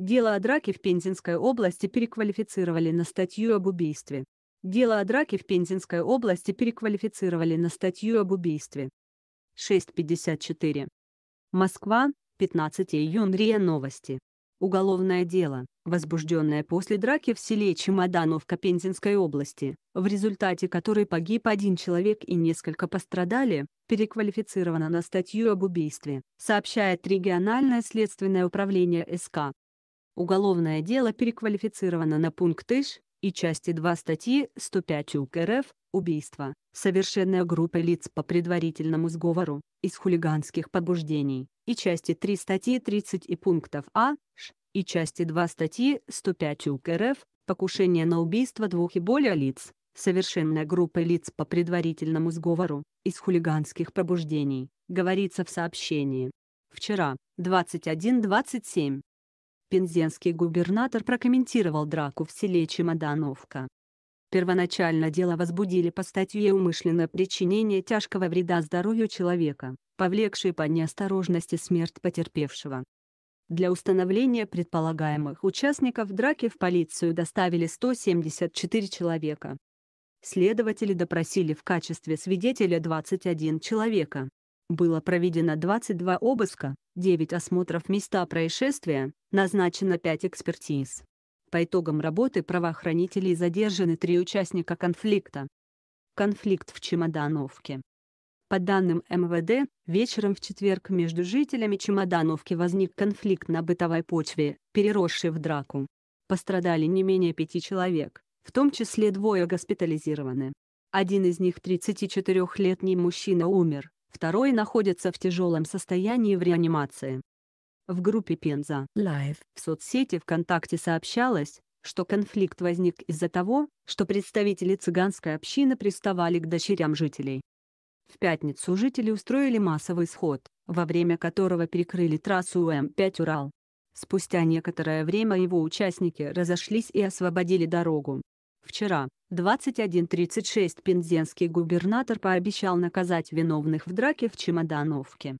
Дело о драке в Пензенской области переквалифицировали на статью об убийстве. Дело о драке в Пензенской области переквалифицировали на статью об убийстве. 6.54. Москва, 15 июня. РИА Новости. Уголовное дело, возбужденное после драки в селе Чемодановка Пензенской области, в результате которой погиб один человек и несколько пострадали, переквалифицировано на статью об убийстве, сообщает региональное следственное управление СК. Уголовное дело переквалифицировано на пункт ИШ и части 2 статьи 105 УК РФ «Убийство, совершенная группой лиц по предварительному сговору, из хулиганских побуждений» и части 3 статьи 30 и пунктов А, Ш, и части 2 статьи 105 УК РФ «Покушение на убийство двух и более лиц, совершенная группой лиц по предварительному сговору, из хулиганских побуждений», говорится в сообщении. Вчера, 21.27. Пензенский губернатор прокомментировал драку в селе Чемодановка. Первоначально дело возбудили по статье умышленное причинение тяжкого вреда здоровью человека, повлекшей по неосторожности смерть потерпевшего. Для установления предполагаемых участников драки в полицию доставили 174 человека. Следователи допросили в качестве свидетеля 21 человека. Было проведено 22 обыска, 9 осмотров места происшествия, назначено 5 экспертиз. По итогам работы правоохранителей задержаны три участника конфликта. Конфликт в Чемодановке. По данным МВД, вечером в четверг между жителями Чемодановки возник конфликт на бытовой почве, переросший в драку. Пострадали не менее пяти человек, в том числе двое госпитализированы. Один из них 34-летний мужчина умер, Второй находится в тяжелом состоянии в реанимации. В группе Пенза Live в соцсети ВКонтакте сообщалось, что конфликт возник из-за того, что представители цыганской общины приставали к дочерям жителей. В пятницу жители устроили массовый сход, во время которого перекрыли трассу М5 «Урал». Спустя некоторое время его участники разошлись и освободили дорогу. Вчера, 21.36 пензенский губернатор пообещал наказать виновных в драке в Чемодановке.